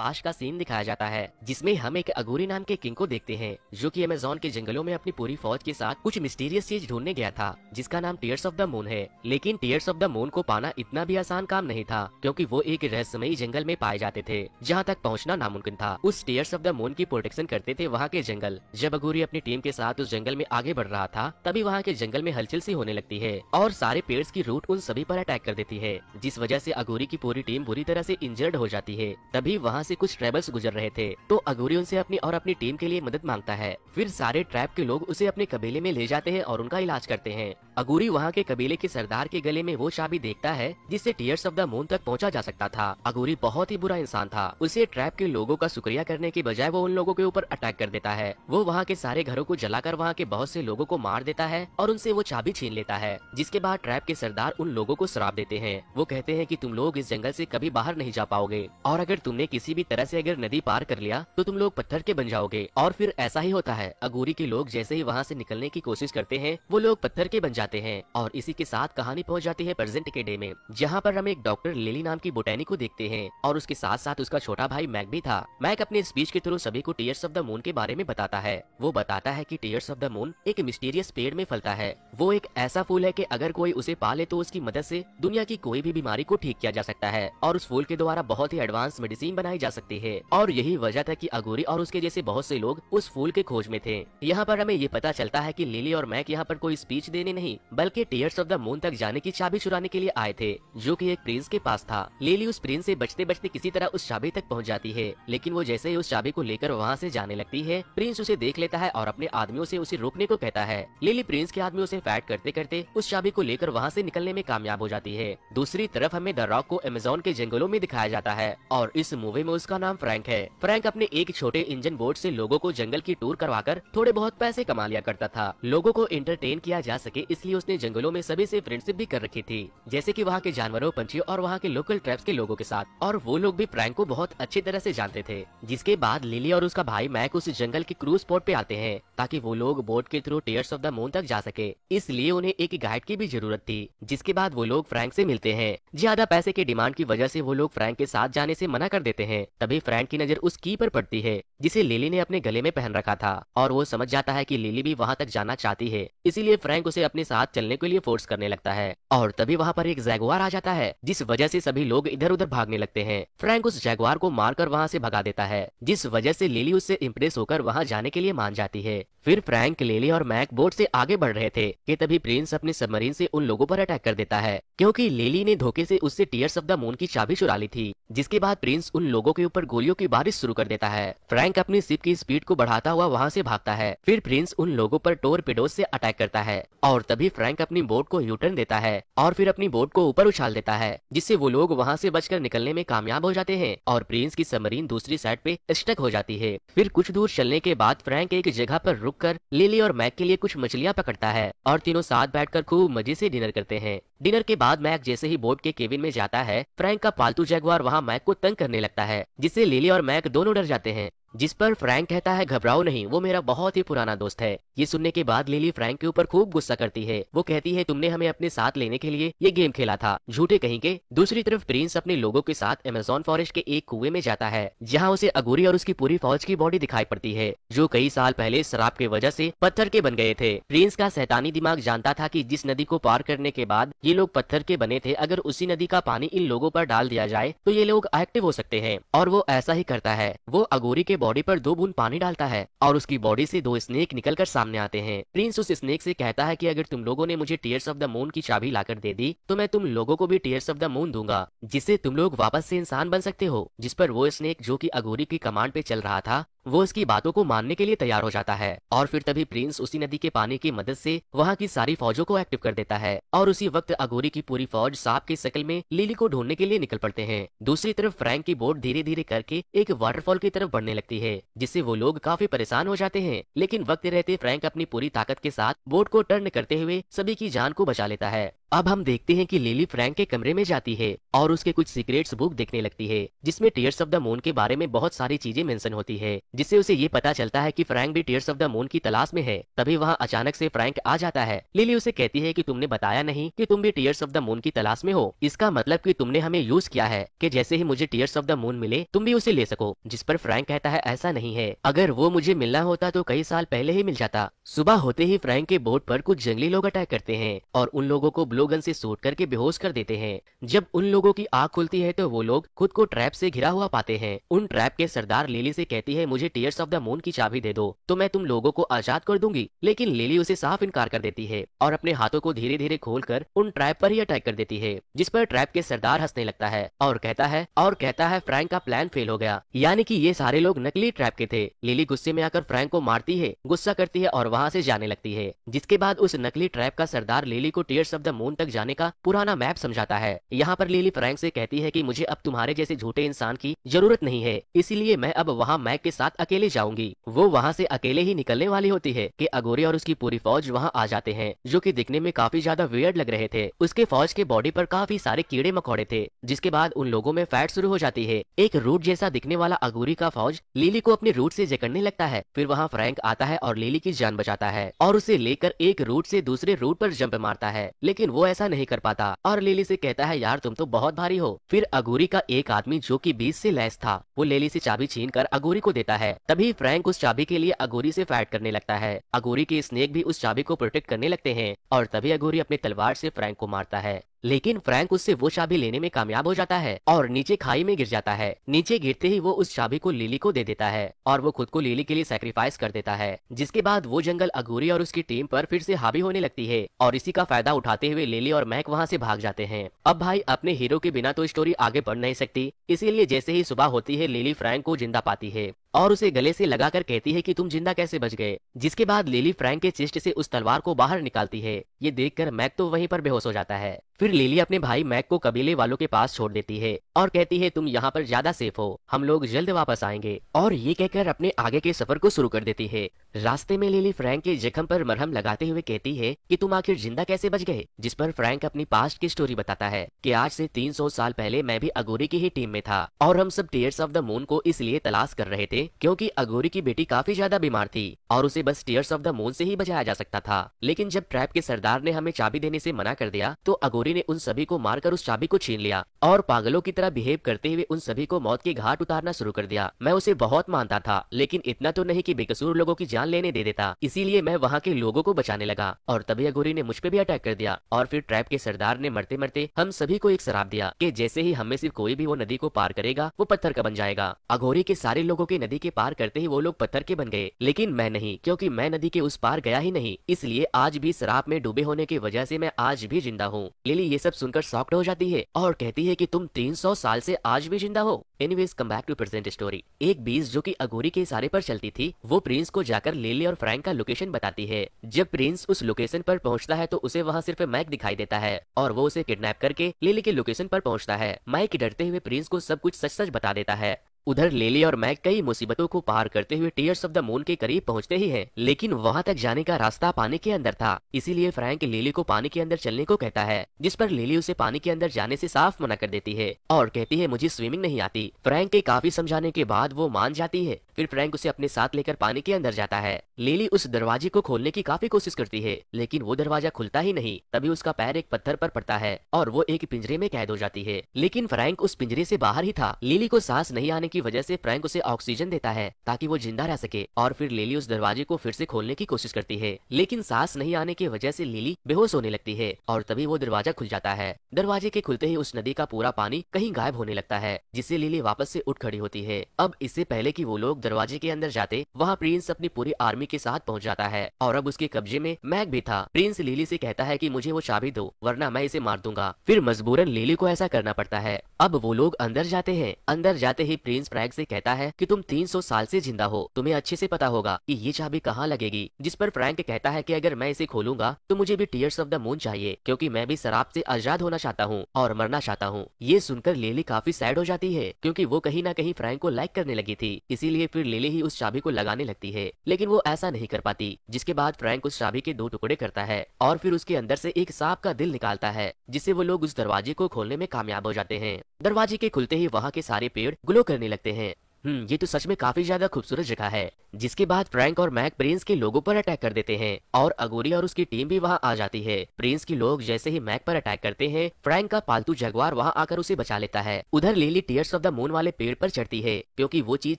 पास का सीन दिखाया जाता है जिसमें हम एक अगोरी नाम के किंग को देखते हैं जो कि अमेजोन के जंगलों में अपनी पूरी फौज के साथ कुछ मिस्टीरियस चीज ढूंढने गया था जिसका नाम टीयर्स ऑफ द मून है लेकिन टीयर्स ऑफ द मून को पाना इतना भी आसान काम नहीं था क्योंकि वो एक रहस्यमयी जंगल में पाए जाते थे जहाँ तक पहुँचना नामुमकिन था उस टीयर्स ऑफ द मून की प्रोटेक्शन करते थे वहाँ के जंगल जब अगोरी अपनी टीम के साथ उस जंगल में आगे बढ़ रहा था तभी वहाँ के जंगल में हलचल सी होने लगती है और सारे पेड़ की रूट उन सभी पर अटैक कर देती है जिस वजह से अगोरी की पूरी टीम बुरी तरह से इंजर्ड हो जाती है तभी वहाँ से कुछ ट्राइबल्स गुजर रहे थे तो अगोरी उनसे अपनी और अपनी टीम के लिए मदद मांगता है फिर सारे ट्रैप के लोग उसे अपने कबीले में ले जाते हैं और उनका इलाज करते हैं अगूरी वहाँ के कबीले के सरदार के गले में वो चाबी देखता है जिससे टीयर्स ऑफ द मून तक पहुँचा जा सकता था अगूरी बहुत ही बुरा इंसान था उसे ट्रैप के लोगों का शुक्रिया करने के बजाय वो उन लोगों के ऊपर अटैक कर देता है वो वहाँ के सारे घरों को जलाकर वहाँ के बहुत से लोगों को मार देता है और उनसे वो चाबी छीन लेता है जिसके बाद ट्रैप के सरदार उन लोगों को शराब देते हैं वो कहते हैं की तुम लोग इस जंगल ऐसी कभी बाहर नहीं जा पाओगे और अगर तुमने किसी भी तरह ऐसी अगर नदी पार कर लिया तो तुम लोग पत्थर के बन जाओगे और फिर ऐसा ही होता है अगूरी के लोग जैसे ही वहाँ ऐसी निकलने की कोशिश करते हैं वो लोग पत्थर के बन जाते जाते हैं और इसी के साथ कहानी पहुंच जाती है प्रेजेंट के डे में जहां पर हम एक डॉक्टर लिली नाम की बोटैनी को देखते हैं और उसके साथ साथ उसका छोटा भाई मैक भी था मैक अपने स्पीच के थ्रू सभी को टीयर्स ऑफ द मून के बारे में बताता है वो बताता है की टीयर्स ऑफ द मून एक मिस्टीरियस पेड़ में फलता है वो एक ऐसा फूल है की अगर कोई उसे पाले तो उसकी मदद ऐसी दुनिया की कोई भी बीमारी को ठीक किया जा सकता है और उस फूल के द्वारा बहुत ही एडवांस मेडिसिन बनाई जा सकती है और यही वजह था की अगोरी और उसके जैसे बहुत से लोग उस फूल के खोज में थे यहाँ पर हमें ये पता चलता है की लिली और मैक यहाँ पर कोई स्पीच देने नहीं नहीं बल्कि टीयर्स ऑफ द मून तक जाने की चाबी चुराने के लिए आए थे जो की एक प्रिंस के पास था लेली उस प्रिंस ऐसी बचते बचते किसी तरह उस चाबी तक पहुँच जाती है लेकिन वो जैसे ही उस चाबी को लेकर वहाँ ऐसी जाने लगती है प्रिंस उसे देख लेता है और अपने आदमियों ऐसी उसे रोकने को कहता है लेली प्रिंस के आदमी ऐसी फैट करते करते उस चाबी को लेकर वहाँ ऐसी निकलने में कामयाब हो जाती है दूसरी तरफ हमें द रॉक को अमेजोन के जंगलों में दिखाया जाता है और इस मूवी में उसका नाम फ्रैंक है फ्रैंक अपने एक छोटे इंजन बोर्ड से लोगों को जंगल की टूर करवाकर थोड़े बहुत पैसे कमा लिया करता था लोगों को एंटरटेन किया जा सके इस इसलिए उसने जंगलों में सभी से फ्रेंडशिप भी कर रखी थी जैसे की वहाँ के जानवरों पंछियों और वहाँ के लोकल ट्राइब्स के लोगों के साथ और वो लोग भी प्रैंक को बहुत अच्छी तरह से जानते थे जिसके बाद लिली और उसका भाई मैक उस जंगल के क्रूज पोर्ट पे आते हैं ताकि वो लोग बोट के through tears of the moon तक जा सके इसलिए उन्हें एक गाइड की भी जरूरत थी जिसके बाद वो लोग फ्रैंक से मिलते हैं ज्यादा पैसे के डिमांड की वजह से वो लोग फ्रैंक के साथ जाने से मना कर देते हैं तभी फ्रैंक की नजर उस की पर पड़ती है जिसे लिली ने अपने गले में पहन रखा था और वो समझ जाता है कि लिली भी वहाँ तक जाना चाहती है इसीलिए फ्रैंक उसे अपने साथ चलने के लिए फोर्स करने लगता है और तभी वहाँ पर एक जैगवार आ जाता है जिस वजह से सभी लोग इधर उधर भागने लगते हैं फ्रैंक उस जैगवार को मारकर वहाँ से भगा देता है जिस वजह से लिली उससे इम्प्रेस होकर वहाँ जाने के लिए मान जाती है फिर फ्रैंक लिली और मैक बोट से आगे बढ़ रहे थे कि तभी प्रिंस अपने सबमरीन से उन लोगों पर अटैक कर देता है क्योंकि लिली ने धोखे से उससे टीयर्स ऑफ द मून की चाबी चुरा ली थी जिसके बाद प्रिंस उन लोगों के ऊपर गोलियों की बारिश शुरू कर देता है फ्रैंक अपनी सिप की स्पीड को बढ़ाता हुआ वहाँ से भागता है फिर प्रिंस उन लोगों पर पिडोज ऐसी अटैक करता है और तभी तभी फ्रैंक अपनी बोट को यूटर्न देता है और फिर अपनी बोट को ऊपर उछाल देता है जिससे वो लोग वहाँ से बचकर निकलने में कामयाब हो जाते हैं और प्रिंस की सबमरीन दूसरी साइड पे स्टक हो जाती है फिर कुछ दूर चलने के बाद फ्रैंक एक जगह पर कर लिली और मैक के लिए कुछ मछलियाँ पकड़ता है और तीनों साथ बैठ खूब मजे ऐसी डिनर करते हैं डिनर के बाद मैक जैसे ही बोट के केबिन में जाता है फ्रैंक का पालतू जगवार वहाँ मैक को तंग करने लगता है जिससे लिली और मैक दोनों डर जाते हैं जिस पर फ्रैंक कहता है घबराओ नहीं वो मेरा बहुत ही पुराना दोस्त है ये सुनने के बाद लिली फ्रैंक के ऊपर खूब गुस्सा करती है वो कहती है तुमने हमें अपने साथ लेने के लिए ये गेम खेला था झूठे कहीं के दूसरी तरफ प्रिंस अपने लोगों के साथ अमेजोन फॉरेस्ट के एक कुएं में जाता है जहाँ उसे अगोरी और उसकी पूरी फौज की बॉडी दिखाई पड़ती है जो कई साल पहले शराब के वजह से पत्थर के बन गए थे प्रिंस का सैतानी दिमाग जानता था की जिस नदी को पार करने के बाद ये लोग पत्थर के बने थे अगर उसी नदी का पानी इन लोगों पर डाल दिया जाए तो ये लोग एक्टिव हो सकते हैं और वो ऐसा ही करता है वो अगोरी के बॉडी पर दो बूंद पानी डालता है और उसकी बॉडी से दो स्नेक निकलकर सामने आते हैं प्रिंस उस स्नेक से कहता है कि अगर तुम लोगों ने मुझे टीयर्स ऑफ द मून की चाबी लाकर दे दी तो मैं तुम लोगों को भी टीयर्स ऑफ द मून दूंगा जिससे तुम लोग वापस से इंसान बन सकते हो जिस पर वो स्नेक जो की अगोरी की कमांड पे चल रहा था वो इसकी बातों को मानने के लिए तैयार हो जाता है और फिर तभी प्रिंस उसी नदी के पानी की मदद से वहाँ की सारी फौजों को एक्टिव कर देता है और उसी वक्त अगोरी की पूरी फौज सांप के शक्ल में लिली को ढूंढने के लिए निकल पड़ते हैं दूसरी तरफ फ्रैंक की बोट धीरे धीरे करके एक वाटरफॉल की तरफ बढ़ने लगती है जिससे वो लोग काफी परेशान हो जाते हैं लेकिन वक्त रहते फ्रैंक अपनी पूरी ताकत के साथ बोट को टर्न करते हुए सभी की जान को बचा लेता है अब हम देखते हैं कि लिली फ्रैंक के कमरे में जाती है और उसके कुछ सीक्रेट्स बुक देखने लगती है जिसमें टीयर्स ऑफ द मून के बारे में बहुत सारी चीजें मेंशन होती है जिससे उसे ये पता चलता है कि फ्रैंक भी टीयर्स ऑफ द मून की तलाश में है तभी वहाँ अचानक से फ्रैंक आ जाता है लिली उसे कहती है की तुमने बताया नहीं की तुम भी टीयर्स ऑफ द मून की तलाश में हो इसका मतलब की तुमने हमें यूज किया है की जैसे ही मुझे टीयर्स ऑफ द मून मिले तुम भी उसे ले सको जिस पर फ्रैंक कहता है ऐसा नहीं है अगर वो मुझे मिलना होता तो कई साल पहले ही मिल जाता सुबह होते ही फ्रैंक के बोर्ड पर कुछ जंगली लोग अटैक करते हैं और उन लोगों को गोलोगन से सूट करके बेहोश कर देते हैं जब उन लोगों की आँख खुलती है तो वो लोग खुद को ट्रैप से घिरा हुआ पाते हैं उन ट्रैप के सरदार लिली से कहती है मुझे टीयर्स ऑफ द मून की चाबी दे दो तो मैं तुम लोगों को आजाद कर दूंगी लेकिन लिली उसे साफ इनकार कर देती है और अपने हाथों को धीरे धीरे खोल कर उन ट्रैप आरोप ही अटैक कर देती है जिस पर ट्रैप के सरदार हंसने लगता है और कहता है और कहता है फ्रैंक का प्लान फेल हो गया यानी कि ये सारे लोग नकली ट्रैप के थे लिली गुस्से में आकर फ्रैंक को मारती है गुस्सा करती है और वहाँ से जाने लगती है जिसके बाद उस नकली ट्रैप का सरदार लिली को tears of the moon moon तक जाने का पुराना मैप समझाता है यहाँ पर लीली फ्रैंक से कहती है कि मुझे अब तुम्हारे जैसे झूठे इंसान की जरूरत नहीं है इसीलिए मैं अब वहाँ मैक के साथ अकेले जाऊंगी वो वहाँ से अकेले ही निकलने वाली होती है कि अगोरे और उसकी पूरी फौज वहाँ आ जाते हैं जो की दिखने में काफी ज्यादा वियर्ड लग रहे थे उसके फौज के बॉडी पर काफी सारे कीड़े मकौड़े थे जिसके बाद उन लोगों में फैट शुरू हो जाती है एक रूट जैसा दिखने वाला अगोरी का फौज लीली को अपने रूट से जकड़ने लगता है फिर वहाँ फ्रैंक आता है और लीली की जान बचाता है और उसे लेकर एक रूट से दूसरे रूट पर जंप मारता है लेकिन वो वो ऐसा नहीं कर पाता और लेली से कहता है यार तुम तो बहुत भारी हो फिर अगूरी का एक आदमी जो की बीस से लैस था वो लेली से चाबी छीन कर अगूरी को देता है तभी फ्रैंक उस चाबी के लिए अगूरी से फाइट करने लगता है अगूरी के स्नेक भी उस चाबी को प्रोटेक्ट करने लगते हैं और तभी अगूरी अपने तलवार से फ्रैंक को मारता है लेकिन फ्रैंक उससे वो चाबी लेने में कामयाब हो जाता है और नीचे खाई में गिर जाता है नीचे गिरते ही वो उस चाबी को लिली को दे देता है और वो खुद को लिली के लिए सेक्रीफाइस कर देता है जिसके बाद वो जंगल अगूरी और उसकी टीम पर फिर से हावी होने लगती है और इसी का फायदा उठाते हुए लिली और महक वहाँ से भाग जाते हैं अब भाई अपने हीरो के बिना तो स्टोरी आगे बढ़ नहीं सकती इसीलिए जैसे ही सुबह होती है लिली फ्रैंक को जिंदा पाती है और उसे गले से लगाकर कहती है कि तुम जिंदा कैसे बच गए जिसके बाद लिली फ्रैंक के चेस्ट से उस तलवार को बाहर निकालती है ये देखकर मैक तो वहीं पर बेहोश हो जाता है फिर लिली अपने भाई मैक को कबीले वालों के पास छोड़ देती है और कहती है तुम यहाँ पर ज्यादा सेफ हो हम लोग जल्द वापस आएंगे और ये कहकर अपने आगे के सफर को शुरू कर देती है रास्ते में लिली फ्रैंक के जख्म पर मरहम लगाते हुए कहती है कि तुम आखिर जिंदा कैसे बच गए जिस पर फ्रैंक अपनी पास्ट की स्टोरी बताता है कि आज से 300 साल पहले मैं भी अगोरी की ही टीम में था और हम सब टीयर्स ऑफ द मून को इसलिए तलाश कर रहे थे क्योंकि अगोरी की बेटी काफी ज्यादा बीमार थी और उसे बस टीयर्स ऑफ द मून से ही बचाया जा सकता था लेकिन जब ट्रैप के सरदार ने हमें चाबी देने से मना कर दिया तो अगोरी ने उन सभी को मारकर उस चाबी को छीन लिया और पागलों की तरह बिहेव करते हुए उन सभी को मौत के घाट उतारना शुरू कर दिया मैं उसे बहुत मानता था लेकिन इतना तो नहीं की बेकसूर लोगों की जान लेने दे देता इसीलिए मैं वहाँ के लोगों को बचाने लगा और तभी अगोरी ने मुझ पर भी अटैक कर दिया और फिर ट्रैप के सरदार ने मरते मरते हम सभी को एक शराब दिया की जैसे ही हमें सिर्फ कोई भी वो नदी को पार करेगा वो पत्थर का बन जाएगा अघोरी के सारे लोगों के नदी के पार करते ही वो लोग पत्थर के बन गए लेकिन मैं नहीं क्योंकि मैं नदी के उस पार गया ही नहीं इसलिए आज भी शराब में डूबे होने की वजह से मैं आज भी जिंदा हूँ लिली ये सब सुनकर सॉफ्ट हो जाती है और कहती है की तुम तीन सौ साल से आज भी जिंदा हो anyways come back to present story एक बीस जो की अगोरी के इशारे पर चलती थी वो प्रिंस को जाकर लिली और फ्रैंक का लोकेशन बताती है जब प्रिंस उस लोकेशन पर पहुंचता है तो उसे वहाँ सिर्फ मैक दिखाई देता है और वो उसे किडनैप करके लिली के लोकेशन पर पहुंचता है माइक डरते हुए प्रिंस को सब कुछ सच सच बता देता है उधर लेली और मैक कई मुसीबतों को पार करते हुए टीयर्स ऑफ द मून के करीब पहुंचते ही हैं, लेकिन वहां तक जाने का रास्ता पानी के अंदर था इसीलिए फ्रैंक लेली को पानी के अंदर चलने को कहता है जिस पर लेली उसे पानी के अंदर जाने से साफ मना कर देती है और कहती है मुझे स्विमिंग नहीं आती फ्रैंक के काफी समझाने के बाद वो मान जाती है फिर फ्रैंक उसे अपने साथ लेकर पानी के अंदर जाता है लेली उस दरवाजे को खोलने की काफी कोशिश करती है लेकिन वो दरवाजा खुलता ही नहीं तभी उसका पैर एक पत्थर पर पड़ता है और वो एक पिंजरे में कैद हो जाती है लेकिन फ्रैंक उस पिंजरे से बाहर ही था लेली को सांस नहीं आने की वजह से फ्रैंक उसे ऑक्सीजन देता है ताकि वो जिंदा रह सके और फिर लिली उस दरवाजे को फिर से खोलने की कोशिश करती है लेकिन सांस नहीं आने की वजह से लिली बेहोश होने लगती है और तभी वो दरवाजा खुल जाता है दरवाजे के खुलते ही उस नदी का पूरा पानी कहीं गायब होने लगता है जिससे लिली वापस से उठ खड़ी होती है अब इससे पहले की वो लोग दरवाजे के अंदर जाते वहाँ प्रिंस अपनी पूरी आर्मी के साथ पहुँच जाता है और अब उसके कब्जे में मैग भी था प्रिंस लिली से कहता है की मुझे वो चाबी दो वरना मैं इसे मार दूंगा फिर मजबूरन लिली को ऐसा करना पड़ता है अब वो लोग अंदर जाते हैं अंदर जाते ही प्रिंस प्रिंस फ्रैग से कहता है कि तुम 300 साल से जिंदा हो तुम्हें अच्छे से पता होगा कि ये चाबी कहाँ लगेगी जिस पर फ्रैंक कहता है कि अगर मैं इसे खोलूंगा तो मुझे भी टीयर्स ऑफ द मून चाहिए क्योंकि मैं भी शराब से आजाद होना चाहता हूँ और मरना चाहता हूँ ये सुनकर लेली काफी सैड हो जाती है क्योंकि वो कहीं ना कहीं फ्रैंक को लाइक करने लगी थी इसीलिए फिर लेली ही उस चाबी को लगाने लगती है लेकिन वो ऐसा नहीं कर पाती जिसके बाद फ्रैंक उस चाबी के दो टुकड़े करता है और फिर उसके अंदर से एक सांप का दिल निकालता है जिससे वो लोग उस दरवाजे को खोलने में कामयाब हो जाते हैं दरवाजे के खुलते ही वहाँ के सारे पेड़ ग्लो करने लगते हैं हम्म ये तो सच में काफी ज्यादा खूबसूरत जगह है जिसके बाद फ्रैंक और मैक प्रिंस के लोगों पर अटैक कर देते हैं और अगोरी और उसकी टीम भी वहां आ जाती है प्रिंस के लोग जैसे ही मैक पर अटैक करते हैं फ्रैंक का पालतू जगवार वहां आकर उसे बचा लेता है उधर लेली टीयर्स ऑफ द मून वाले पेड़ पर चढ़ती है क्योंकि वो चीज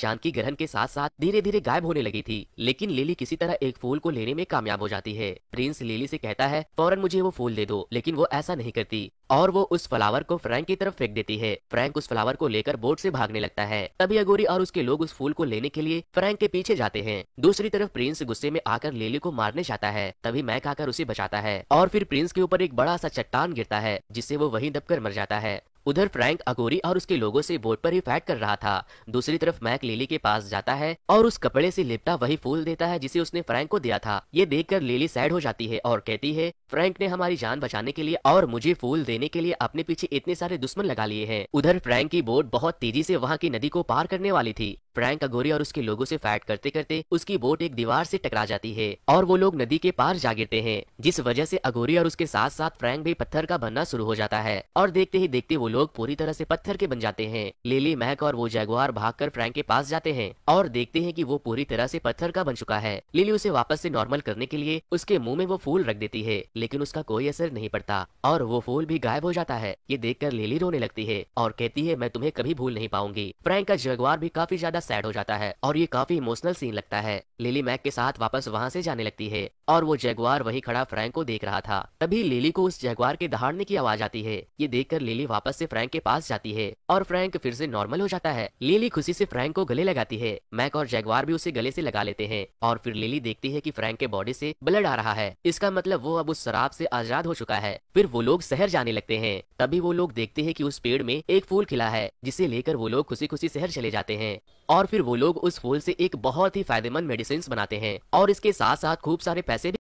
चांद की ग्रहण के साथ साथ धीरे धीरे गायब होने लगी थी लेकिन लेली किसी तरह एक फूल को लेने में कामयाब हो जाती है प्रिंस लेली से कहता है फौरन मुझे वो फूल दे दो लेकिन वो ऐसा नहीं करती और वो उस फ्लावर को फ्रैंक की तरफ फेंक देती है फ्रैंक उस फ्लावर को लेकर बोट से भागने लगता है तभी अगोरी और उसके लोग उस फूल को लेने के लिए फ्रैंक के पीछे जाते हैं दूसरी तरफ प्रिंस गुस्से में आकर लेली को मारने जाता है तभी मैक आकर उसे बचाता है और फिर प्रिंस के ऊपर एक बड़ा सा चट्टान गिरता है जिससे वो वही दबकर मर जाता है उधर फ्रैंक अगोरी और उसके लोगों से बोट पर ही फैट कर रहा था दूसरी तरफ मैक लिली के पास जाता है और उस कपड़े से लिपटा वही फूल देता है जिसे उसने फ्रैंक को दिया था ये देखकर लिली सैड हो जाती है और कहती है फ्रैंक ने हमारी जान बचाने के लिए और मुझे फूल देने के लिए अपने पीछे इतने सारे दुश्मन लगा लिए है उधर फ्रैंक की बोट बहुत तेजी से वहाँ की नदी को पार करने वाली थी फ्रैंक अगोरी और उसके लोगों से फाइट करते करते उसकी बोट एक दीवार से टकरा जाती है और वो लोग नदी के पार जा गिरते हैं जिस वजह से अगोरी और उसके साथ साथ फ्रैंक भी पत्थर का बनना शुरू हो जाता है और देखते ही देखते वो लोग पूरी तरह से पत्थर के बन जाते हैं लेली महक और वो भाग कर फ्रैंक के पास जाते हैं और देखते हैं कि वो पूरी तरह से पत्थर का बन चुका है लिली उसे वापस से नॉर्मल करने के लिए उसके मुंह में वो फूल रख देती है लेकिन उसका कोई असर नहीं पड़ता और वो फूल भी गायब हो जाता है ये देखकर लिली रोने लगती है और कहती है मैं तुम्हें कभी भूल नहीं पाऊंगी फ्रैंक का जगवार भी काफी ज्यादा सैड हो जाता है और ये काफी इमोशनल सीन लगता है लिली मैक के साथ वापस वहाँ से जाने लगती है और वो जयगवार वहीं खड़ा फ्रैंक को देख रहा था तभी लिली को उस जयगवार के दहाड़ने की आवाज आती है ये देखकर लिली वापस से फ्रैंक के पास जाती है और फ्रैंक फिर से नॉर्मल हो जाता है लिली खुशी से फ्रैंक को गले लगाती है मैक और जयगवार भी उसे गले से लगा लेते हैं और फिर लिली देखती है की फ्रैंक के बॉडी से ब्लड आ रहा है इसका मतलब वो अब उस शराब से आजाद हो चुका है फिर वो लोग शहर जाने लगते हैं तभी वो लोग देखते है की उस पेड़ में एक फूल खिला है जिसे लेकर वो लोग खुशी खुशी शहर चले जाते हैं और फिर वो लोग उस फूल से एक बहुत ही फायदेमंद मेडिसिन बनाते हैं और इसके साथ साथ खूब सारे पैसे भी